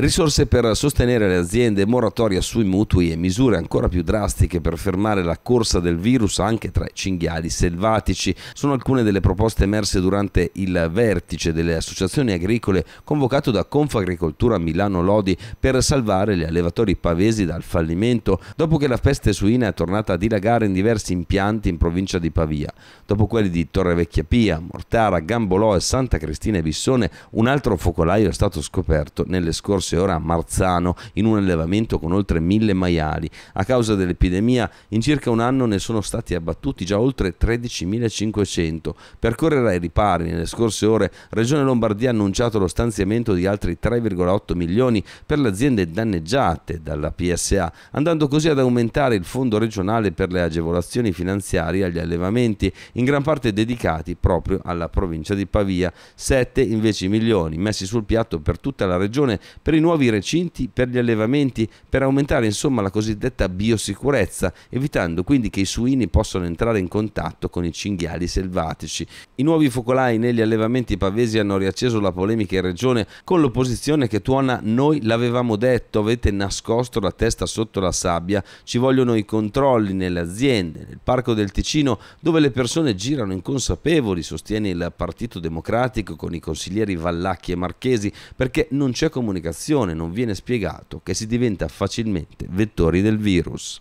risorse per sostenere le aziende, moratoria sui mutui e misure ancora più drastiche per fermare la corsa del virus anche tra i cinghiali selvatici. Sono alcune delle proposte emerse durante il vertice delle associazioni agricole convocato da Confagricoltura Milano Lodi per salvare gli allevatori pavesi dal fallimento dopo che la peste suina è tornata a dilagare in diversi impianti in provincia di Pavia. Dopo quelli di Torrevecchia Pia, Mortara, Gambolò e Santa Cristina e Bissone, un altro focolaio è stato scoperto nelle scorse fosse ora a Marzano in un allevamento con oltre mille maiali. A causa dell'epidemia in circa un anno ne sono stati abbattuti già oltre 13.500. Percorrerà ai ripari nelle scorse ore. Regione Lombardia ha annunciato lo stanziamento di altri 3,8 milioni per le aziende danneggiate dalla PSA, andando così ad aumentare il fondo regionale per le agevolazioni finanziarie agli allevamenti, in gran parte dedicati proprio alla provincia di Pavia. 7 invece milioni messi sul piatto per tutta la regione per per i nuovi recinti, per gli allevamenti, per aumentare insomma la cosiddetta biosicurezza, evitando quindi che i suini possano entrare in contatto con i cinghiali selvatici. I nuovi focolai negli allevamenti pavesi hanno riacceso la polemica in regione con l'opposizione che tuona noi l'avevamo detto, avete nascosto la testa sotto la sabbia, ci vogliono i controlli nelle aziende, nel Parco del Ticino dove le persone girano inconsapevoli, sostiene il Partito Democratico con i consiglieri Vallacchi e Marchesi, perché non c'è comunicazione mutazione non viene spiegato che si diventa facilmente vettori del virus.